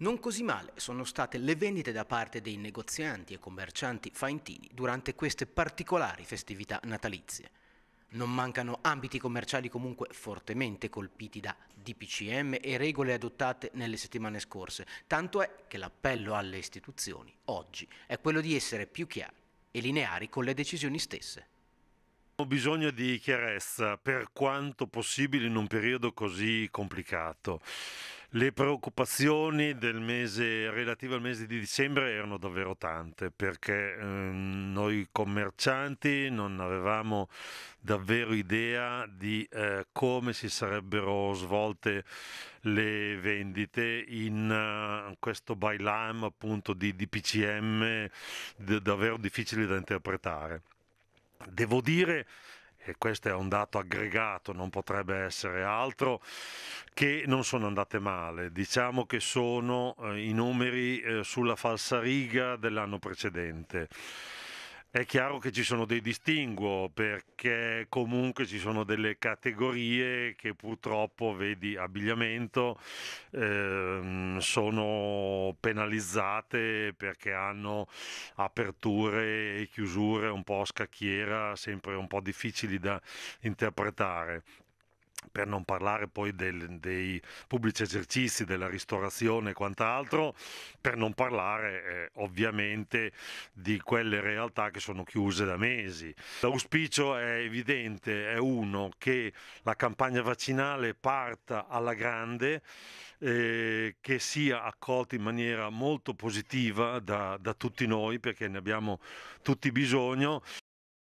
Non così male sono state le vendite da parte dei negozianti e commercianti faentini durante queste particolari festività natalizie. Non mancano ambiti commerciali comunque fortemente colpiti da DPCM e regole adottate nelle settimane scorse, tanto è che l'appello alle istituzioni oggi è quello di essere più chiari e lineari con le decisioni stesse. Ho bisogno di chiarezza per quanto possibile in un periodo così complicato. Le preoccupazioni mese, relative al mese di dicembre erano davvero tante perché eh, noi commercianti non avevamo davvero idea di eh, come si sarebbero svolte le vendite in uh, questo bailam appunto di DPCM davvero difficile da interpretare. Devo dire e questo è un dato aggregato, non potrebbe essere altro, che non sono andate male. Diciamo che sono eh, i numeri eh, sulla riga dell'anno precedente. È chiaro che ci sono dei distinguo perché comunque ci sono delle categorie che purtroppo, vedi, abbigliamento, ehm, sono penalizzate perché hanno aperture e chiusure un po' a scacchiera, sempre un po' difficili da interpretare per non parlare poi del, dei pubblici esercizi, della ristorazione e quant'altro, per non parlare eh, ovviamente di quelle realtà che sono chiuse da mesi. L'auspicio è evidente, è uno, che la campagna vaccinale parta alla grande, eh, che sia accolta in maniera molto positiva da, da tutti noi, perché ne abbiamo tutti bisogno,